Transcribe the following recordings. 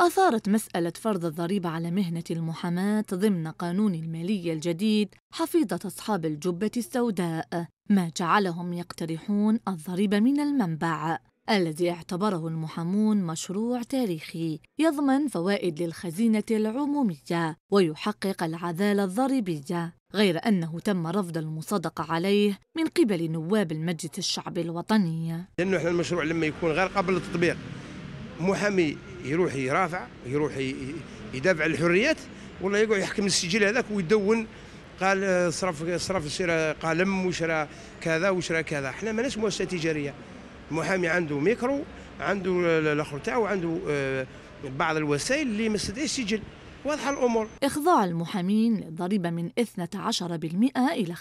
أثارت مسألة فرض الضريبة على مهنة المحاماة ضمن قانون المالية الجديد حفيظة أصحاب الجبة السوداء، ما جعلهم يقترحون الضريبة من المنبع، الذي اعتبره المحامون مشروع تاريخي يضمن فوائد للخزينة العمومية ويحقق العدالة الضريبية غير أنه تم رفض المصادقة عليه من قبل نواب المجلس الشعبي الوطني لأنه إحنا المشروع لما يكون غير قابل للتطبيق محامي يروح يرافع يروح يدافع على الحريات ولا يقعد يحكم السجل هذاك ويدون قال آه، صرف صرف شرا قلم وشرا كذا وشرا كذا احنا ماناش مؤسسه تجاريه المحامي عنده ميكرو عنده الاخر تاعو عنده آه، بعض الوسائل اللي ما تستدعيش سجل واضحة الأمور إخضاع المحامين للضريبة من 12% إلى 35%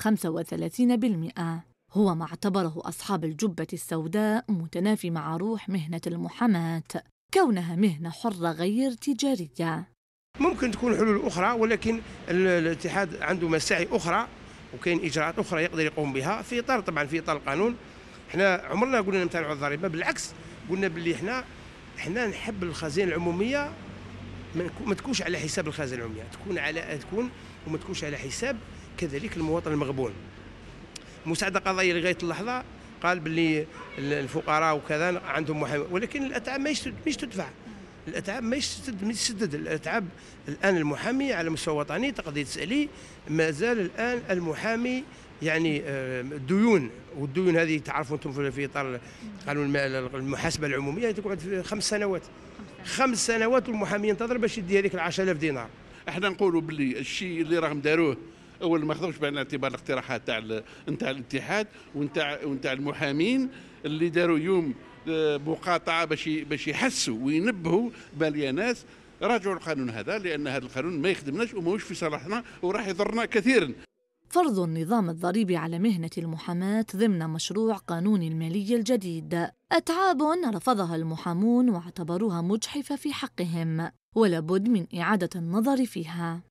هو ما اعتبره أصحاب الجبة السوداء متنافي مع روح مهنة المحاماة كونها مهنة حرة غير تجارية ممكن تكون حلول أخرى ولكن الاتحاد عنده مساعي أخرى وكاين إجراءات أخرى يقدر يقوم بها في إطار طبعا في إطار القانون احنا عمرنا قلنا نمتنعوا الضريبة بالعكس قلنا باللي احنا احنا نحب الخزينة العمومية ما تكونش على حساب الخزينة العمومية تكون على تكون وما تكونش على حساب كذلك المواطن المغبون مساعدة قضائية لغاية اللحظة قال باللي الفقراء وكذا عندهم محامي ولكن الاتعاب ماهيش ماهيش تدفع الاتعاب ما يسدد من يسدد الاتعاب الان المحامي على مستوى وطني تقضي تسالي مازال الان المحامي يعني الديون آه، والديون هذه تعرفوا انتم في اطار قانون المحاسبه العموميه تقعد في خمس سنوات خمس سنوات والمحامي ينتظر باش يدي هذيك ال 10000 دينار احنا نقولوا باللي الشيء اللي راهم داروه اول ما خذوش بعين الاعتبار الاقتراحات تاع نتاع الاتحاد ونتاع ونتاع المحامين اللي داروا يوم آه، مقاطعه باش باش يحسوا وينبهوا باليا ناس راجعوا القانون هذا لان هذا القانون ما يخدمناش وماهوش في صالحنا وراح يضرنا كثيرا فرض النظام الضريبي على مهنة المحاماة ضمن مشروع قانون المالية الجديد أتعاب رفضها المحامون واعتبروها مجحفة في حقهم ولابد من إعادة النظر فيها